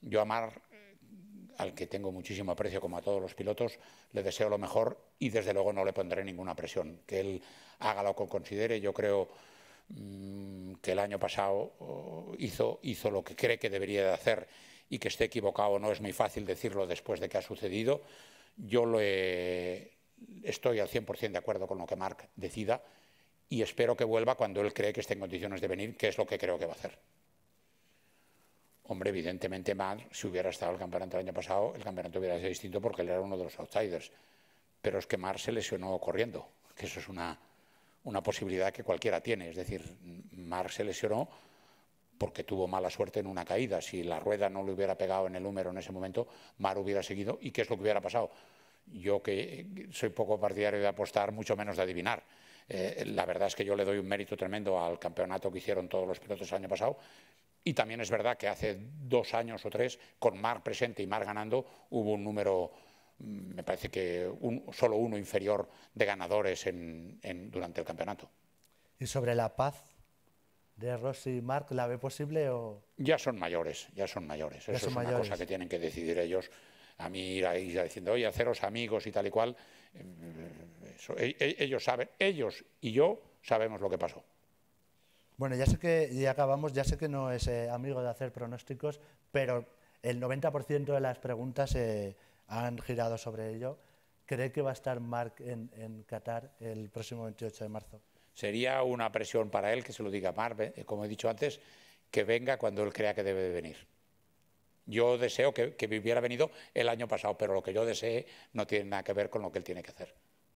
Yo a amar al que tengo muchísimo aprecio, como a todos los pilotos, le deseo lo mejor y desde luego no le pondré ninguna presión. Que él haga lo que considere. Yo creo mm, que el año pasado oh, hizo, lo que cree que debería de hacer y que esté equivocado no es muy fácil decirlo después de que ha sucedido. Yo le estoy al 100% de acuerdo con lo que Marc decida y espero que vuelva cuando él cree que esté en condiciones de venir, que es lo que creo que va a hacer. Hombre, evidentemente más, si hubiera estado el campeonato el año pasado, el campeonato hubiera sido distinto porque él era uno de los outsiders. Pero es que Mar se lesionó corriendo, que eso es una, una posibilidad que cualquiera tiene. Es decir, Mar se lesionó porque tuvo mala suerte en una caída. Si la rueda no le hubiera pegado en el húmero en ese momento, Mar hubiera seguido. ¿Y qué es lo que hubiera pasado? Yo que soy poco partidario de apostar, mucho menos de adivinar. Eh, la verdad es que yo le doy un mérito tremendo al campeonato que hicieron todos los pilotos el año pasado. Y también es verdad que hace dos años o tres, con Mar presente y Mar ganando, hubo un número, mm, me parece que un, solo uno inferior de ganadores en, durante el campeonato. ¿Y sobre la paz de Rossi y Marc, la ve posible o...? Ya son mayores, ya son mayores. Eso es una cosa que tienen que decidir ellos a mí ir diciendo, oye, haceros amigos y tal y cual, eh, e, e, ellos saben, ellos y yo sabemos lo que pasó. Bueno, ya sé que, ya acabamos, ya sé que no es eh, amigo de hacer pronósticos, pero el 90% de las preguntas eh, han girado sobre ello. ¿Cree que va a estar Mark en, Qatar el próximo 28 de marzo? Sería una presión para él que se lo diga Mark, como he dicho antes, que venga cuando él crea que debe venir. Yo deseo que, que hubiera venido el año pasado, pero lo que yo desee no tiene nada que ver con lo que él tiene que hacer.